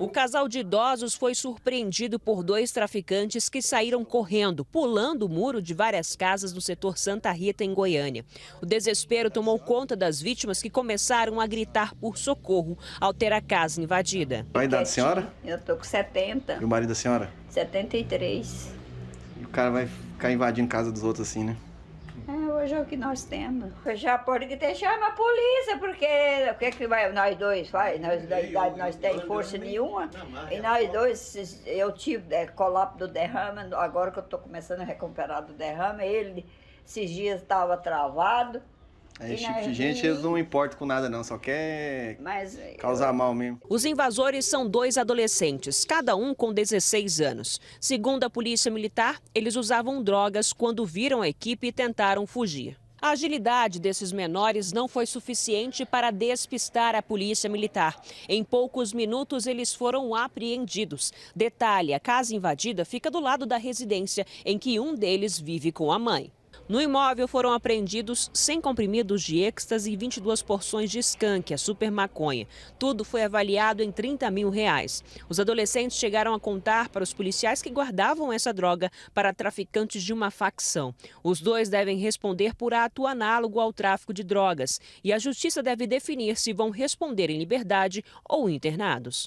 O casal de idosos foi surpreendido por dois traficantes que saíram correndo, pulando o muro de várias casas no setor Santa Rita, em Goiânia. O desespero tomou conta das vítimas que começaram a gritar por socorro ao ter a casa invadida. Qual a idade da senhora? Eu tô com 70. E o marido da senhora? 73. E o cara vai ficar invadindo casa dos outros assim, né? É, hoje é o que nós temos. Já pode que te a polícia, porque o que, é que vai, nós dois faz? Nós da idade, nós temos força nenhuma. Tá e nós dois, eu tive é, colapso do derrame, agora que eu estou começando a recuperar do derrame, ele esses dias estava travado. É, esse tipo de gente, eles não importam com nada, não, só quer Mas, é, causar eu... mal mesmo. Os invasores são dois adolescentes, cada um com 16 anos. Segundo a polícia militar, eles usavam drogas quando viram a equipe e tentaram fugir. A agilidade desses menores não foi suficiente para despistar a polícia militar. Em poucos minutos, eles foram apreendidos. Detalhe: a casa invadida fica do lado da residência em que um deles vive com a mãe. No imóvel foram apreendidos 100 comprimidos de êxtase e 22 porções de skunk, a super maconha. Tudo foi avaliado em 30 mil reais. Os adolescentes chegaram a contar para os policiais que guardavam essa droga para traficantes de uma facção. Os dois devem responder por ato análogo ao tráfico de drogas e a justiça deve definir se vão responder em liberdade ou internados.